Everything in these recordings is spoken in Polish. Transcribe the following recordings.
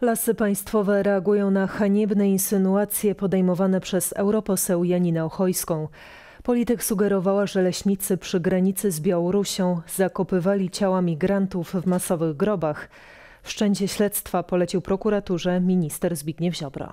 Lasy Państwowe reagują na haniebne insynuacje podejmowane przez europoseł Janinę Ochojską. Polityk sugerowała, że leśnicy przy granicy z Białorusią zakopywali ciała migrantów w masowych grobach. Wszczęcie śledztwa polecił prokuraturze minister Zbigniew Ziobro.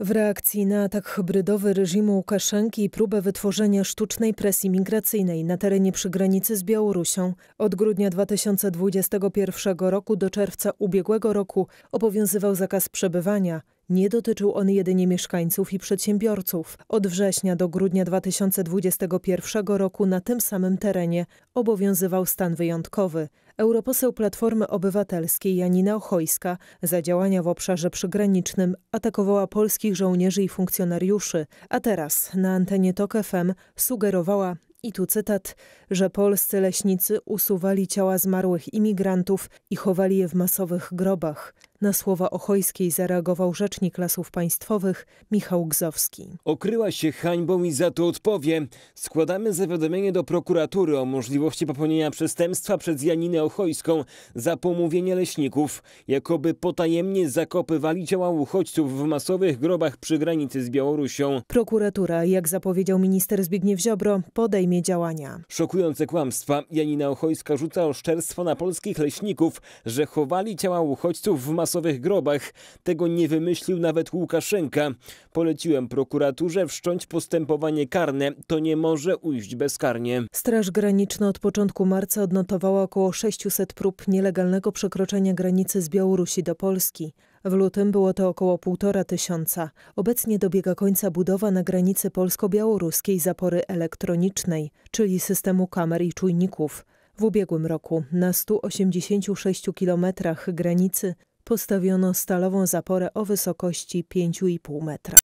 W reakcji na atak hybrydowy reżimu Łukaszenki i próbę wytworzenia sztucznej presji migracyjnej na terenie przygranicy z Białorusią od grudnia 2021 roku do czerwca ubiegłego roku obowiązywał zakaz przebywania. Nie dotyczył on jedynie mieszkańców i przedsiębiorców. Od września do grudnia 2021 roku na tym samym terenie obowiązywał stan wyjątkowy. Europoseł Platformy Obywatelskiej Janina Ochojska za działania w obszarze przygranicznym atakowała polskich żołnierzy i funkcjonariuszy, a teraz na antenie TOK FM sugerowała, i tu cytat, że polscy leśnicy usuwali ciała zmarłych imigrantów i chowali je w masowych grobach. Na słowa Ochojskiej zareagował rzecznik Lasów Państwowych Michał Gzowski. Okryła się hańbą i za to odpowie. Składamy zawiadomienie do prokuratury o możliwości popełnienia przestępstwa przez Janinę Ochojską za pomówienie leśników, jakoby potajemnie zakopywali ciała uchodźców w masowych grobach przy granicy z Białorusią. Prokuratura, jak zapowiedział minister Zbigniew Ziobro, podejmie podejmie działania. Szokujące kłamstwa. Janina Ochojska rzuca oszczerstwo na polskich leśników, że chowali ciała uchodźców w masowych grobach. Tego nie wymyślił nawet Łukaszenka. Poleciłem prokuraturze wszcząć postępowanie karne. To nie może ujść bezkarnie. Straż Graniczna od początku marca odnotowała około 600 prób nielegalnego przekroczenia granicy z Białorusi do Polski. W lutym było to około półtora tysiąca. Obecnie dobiega końca budowa na granicy polsko-białoruskiej zapory elektronicznej, czyli systemu kamer i czujników. W ubiegłym roku na 186 kilometrach granicy postawiono stalową zaporę o wysokości 5,5 metra.